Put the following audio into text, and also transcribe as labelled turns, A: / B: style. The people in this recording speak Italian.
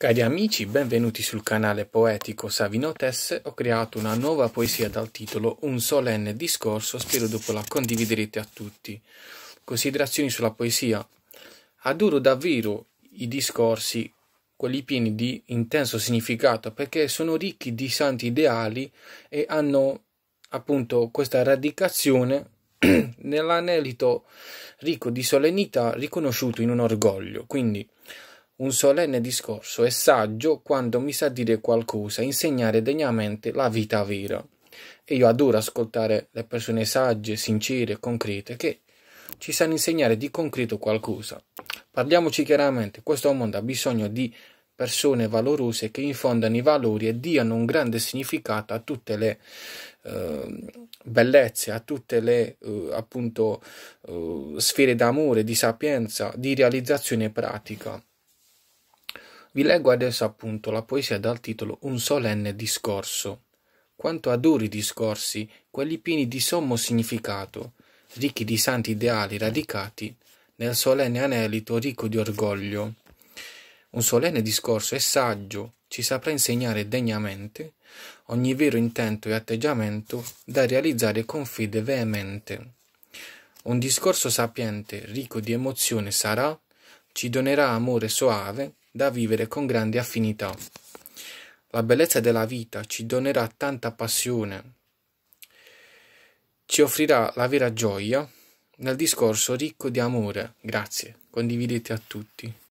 A: Cari amici, benvenuti sul canale poetico Savino Tesse. Ho creato una nuova poesia dal titolo Un solenne discorso, spero dopo la condividerete a tutti. Considerazioni sulla poesia. Adoro davvero i discorsi, quelli pieni di intenso significato, perché sono ricchi di santi ideali e hanno appunto questa radicazione nell'anelito ricco di solennità riconosciuto in un orgoglio. Quindi un solenne discorso è saggio quando mi sa dire qualcosa, insegnare degnamente la vita vera. E io adoro ascoltare le persone sagge, sincere, concrete, che ci sanno insegnare di concreto qualcosa. Parliamoci chiaramente, questo mondo ha bisogno di persone valorose che infondano i valori e diano un grande significato a tutte le eh, bellezze, a tutte le eh, appunto eh, sfere d'amore, di sapienza, di realizzazione pratica. Vi leggo adesso appunto la poesia dal titolo Un solenne discorso. Quanto aduri discorsi, quelli pieni di sommo significato, ricchi di santi ideali radicati nel solenne anelito ricco di orgoglio. Un solenne discorso è saggio, ci saprà insegnare degnamente ogni vero intento e atteggiamento da realizzare con fede veemente. Un discorso sapiente, ricco di emozione sarà, ci donerà amore soave da vivere con grande affinità. La bellezza della vita ci donerà tanta passione, ci offrirà la vera gioia nel discorso ricco di amore. Grazie, condividete a tutti.